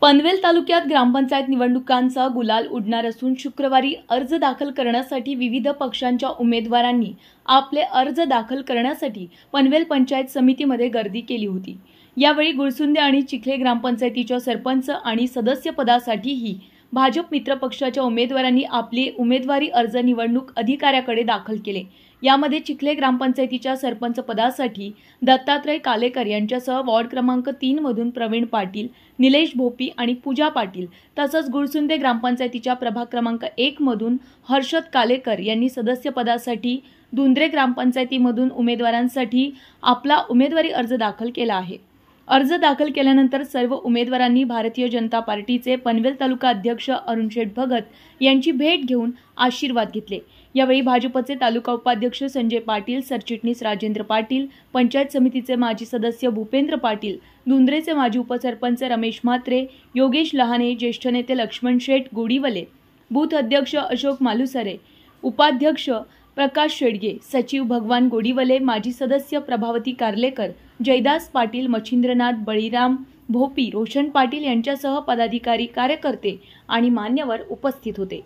पनवेल तालुक्यात ग्रामपंचायत निवडणुकांचा गुलाल उडणार असून शुक्रवारी अर्ज दाखल करण्यासाठी विविध पक्षांच्या उमेदवारांनी आपले अर्ज दाखल करण्यासाठी पनवेल पंचायत समितीमध्ये गर्दी केली होती यावेळी गुळसुंदे आणि चिखले ग्रामपंचायतीच्या सरपंच आणि सदस्य पदासाठीही भाजप मित्र पक्षाच्या उमेदवारांनी आपले उमेदवारी अर्ज निवडणूक अधिकाऱ्याकडे दाखल केले यामध्ये चिखले ग्रामपंचायतीच्या सरपंच पदासाठी दत्तात्रय कालेकर यांच्यासह वॉर्ड क्रमांक तीनमधून प्रवीण पाटील निलेश भोपी आणि पूजा पाटील तसंच गुळसुंदे ग्रामपंचायतीच्या प्रभाग क्रमांक एकमधून हर्षद कालेकर यांनी सदस्य पदासाठी दुंद्रे ग्रामपंचायतीमधून उमेदवारांसाठी आपला उमेदवारी अर्ज दाखल केला आहे अर्ज दाखल केल्यानंतर सर्व उमेदवारांनी भारतीय जनता पार्टीचे पनवेल तालुका अध्यक्ष अरुण शेठ भगत यांची भेट घेऊन आशीर्वाद घेतले यावेळी भाजपचे तालुका उपाध्यक्ष संजय पाटील सरचिटणीस राजेंद्र पाटील पंचायत समितीचे माजी सदस्य भूपेंद्र पाटील धुंद्रेचे माजी उपसरपंच रमेश म्हात्रे योगेश लहाने ज्येष्ठ नेते लक्ष्मण शेठ गोडीवले बूथ अध्यक्ष अशोक मालुसरे उपाध्यक्ष प्रकाश शेडगे सचिव भगवान गोडीवले माजी सदस्य प्रभावती कार्लेकर जयदास पाटील मच्छिंद्रनाथ बळीराम भोपी रोशन पाटील यांच्यासह पदाधिकारी कार्यकर्ते आणि मान्यवर उपस्थित होते